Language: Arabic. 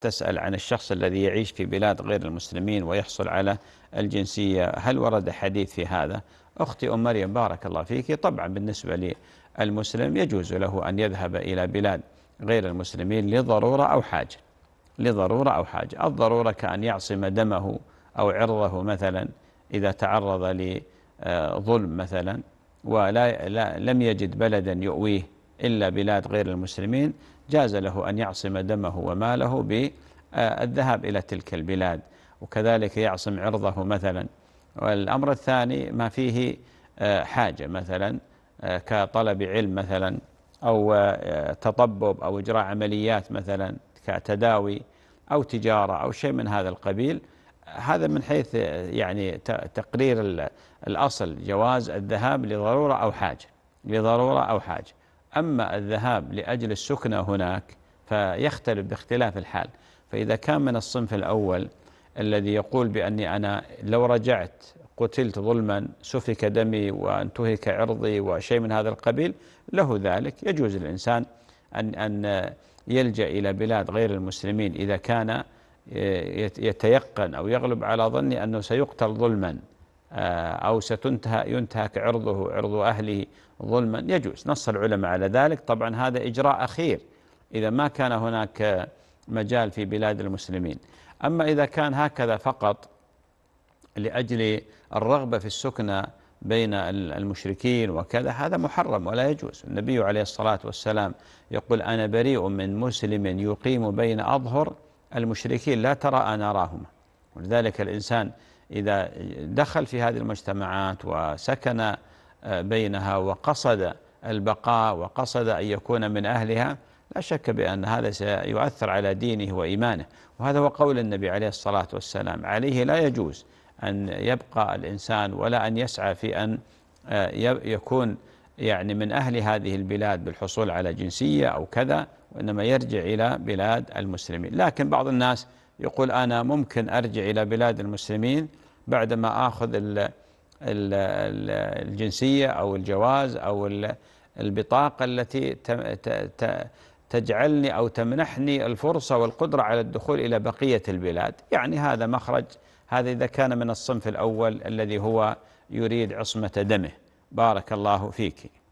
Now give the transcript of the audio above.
تسأل عن الشخص الذي يعيش في بلاد غير المسلمين ويحصل على الجنسية هل ورد حديث في هذا أختي أم مريم بارك الله فيك طبعا بالنسبة للمسلم يجوز له أن يذهب إلى بلاد غير المسلمين لضرورة أو حاجة لضرورة أو حاجة الضرورة كأن يعصم دمه أو عرضه مثلا إذا تعرض لظلم مثلا ولا لا لم يجد بلدا يؤويه إلا بلاد غير المسلمين جاز له أن يعصم دمه وماله بالذهاب إلى تلك البلاد وكذلك يعصم عرضه مثلا والأمر الثاني ما فيه آه، حاجة مثلا آه، كطلب علم مثلا أو آه، تطبب أو إجراء عمليات مثلا كتداوي أو تجارة أو شيء من هذا القبيل هذا من حيث يعني تقرير الأصل جواز الذهاب لضرورة أو حاجة لضرورة أو حاجة أما الذهاب لأجل السكنة هناك فيختلف باختلاف الحال فإذا كان من الصنف الأول الذي يقول بأني أنا لو رجعت قتلت ظلما سفك دمي وانتهك عرضي وشيء من هذا القبيل له ذلك يجوز الإنسان أن أن يلجأ إلى بلاد غير المسلمين إذا كان آه، يتيقن أو يغلب على ظني أنه سيقتل ظلما آه، أو ستنتهى ينتهك عرضه عرض أهله ظلما يجوز نص العلماء على ذلك طبعا هذا إجراء أخير إذا ما كان هناك مجال في بلاد المسلمين أما إذا كان هكذا فقط لأجل الرغبة في السكنة بين المشركين وكذا هذا محرم ولا يجوز النبي عليه الصلاة والسلام يقول أنا بريء من مسلم يقيم بين أظهر المشركين لا ترى أنا راهما ولذلك الإنسان إذا دخل في هذه المجتمعات وسكن آه، بينها وقصد البقاء وقصد أن يكون من أهلها لا شك بأن هذا سيؤثر على دينه وإيمانه وهذا هو قول النبي عليه الصلاة والسلام عليه لا يجوز أن يبقى الإنسان ولا أن يسعى في أن آه، يكون يعني من أهل هذه البلاد بالحصول على جنسية أو كذا وإنما يرجع إلى بلاد المسلمين لكن بعض الناس يقول أنا ممكن أرجع إلى بلاد المسلمين بعدما اخذ الجنسيه او الجواز او البطاقه التي تجعلني او تمنحني الفرصه والقدره على الدخول الى بقيه البلاد، يعني هذا مخرج هذا اذا كان من الصنف الاول الذي هو يريد عصمه دمه، بارك الله فيك.